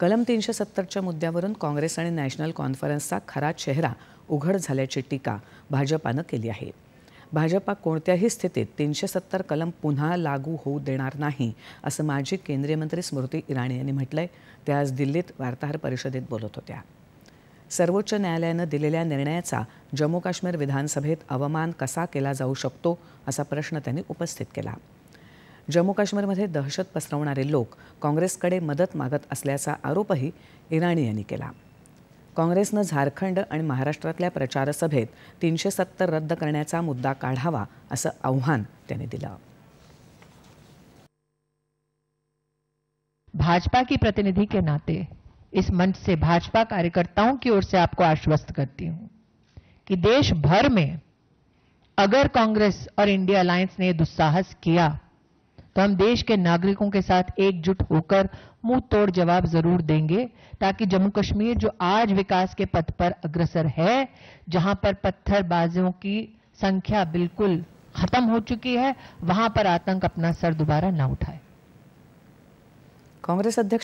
कलम तीनशे सत्तरच्या मुद्द्यावरून काँग्रेस आणि नॅशनल कॉन्फरन्सचा खरा चेहरा उघड झाल्याची टीका भाजपानं केली आहे भाजपा कोणत्याही स्थितीत तीनशे सत्तर कलम पुन्हा लागू होऊ देणार नाही असं माजी केंद्रीय मंत्री स्मृती इराणी यांनी म्हटलंय त्या आज दिल्लीत वार्ताहर परिषदेत बोलत होत्या सर्वोच्च न्यायालयानं दिलेल्या निर्णयाचा जम्मू काश्मीर विधानसभेत अवमान कसा केला जाऊ शकतो असा प्रश्न त्यांनी उपस्थित केला जम्मू काश्मीरमध्ये दहशत पसरवणारे लोक काँग्रेसकडे मदत मागत असल्याचा आरोपही इराणी यांनी केला काँग्रेसनं झारखंड आणि महाराष्ट्रातल्या प्रचारसभेत तीनशे सत्तर रद्द करण्याचा मुद्दा काढावा असं आव्हान त्यांनी दिलं भाजपा की प्रतिनिधि के नाते इस मंच से भाजपा कार्यकर्ताओं की ओर से आपको आश्वस्त करती हूं कि देश भर में अगर कांग्रेस और इंडिया अलायंस ने दुस्साहस किया તમ દેશ કે નાગરિકો કે સાથ એકજૂટ હોકર મુ તૌર જવાબ જરૂર દેંગે તાકી જમ્મુ કાશ્મીર જો આજ વિકાસ કે પત પર अग्रસર હૈ જહા પર પથર બાઝો કી સંખ્યા બિલકુલ ખતમ હો ચુકી હૈ વહા પર આતંક અપના સર دوبارہ ના ઉઠાએ કોંગ્રેસ અધ્યક્ષ